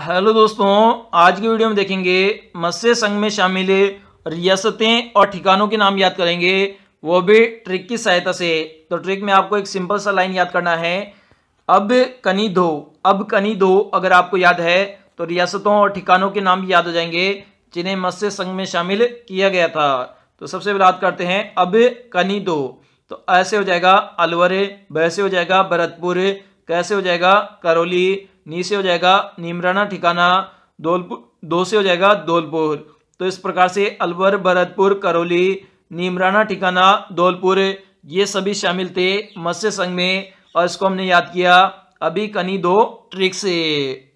hello दोस्तों आज की वीडियो में देखेंगे मत्स्य संघ में शामिल रियासतें और ठिकानों के नाम याद करेंगे वो भी ट्रिक की सहायता से तो ट्रिक में आपको एक सिंपल सा लाइन याद करना है अब कनी दो अब कनी दो अगर आपको याद है तो रियासतों और ठिकानों के नाम भी याद हो जाएंगे जिन्हें मत्स्य संघ में शामिल किया गया था तो सबसे पहले याद करते हैं अब कनी दो तो ऐसे हो जाएगा अलवर वैसे हो जाएगा भरतपुर कैसे हो जाएगा करौली नी से हो जाएगा नीमराना ठिकाना धौलपुर दो से हो जाएगा धौलपुर तो इस प्रकार से अलवर भरतपुर करौली नीमराना ठिकाना धौलपुर ये सभी शामिल थे मत्स्य संघ में और इसको हमने याद किया अभी कनी दो ट्रिक से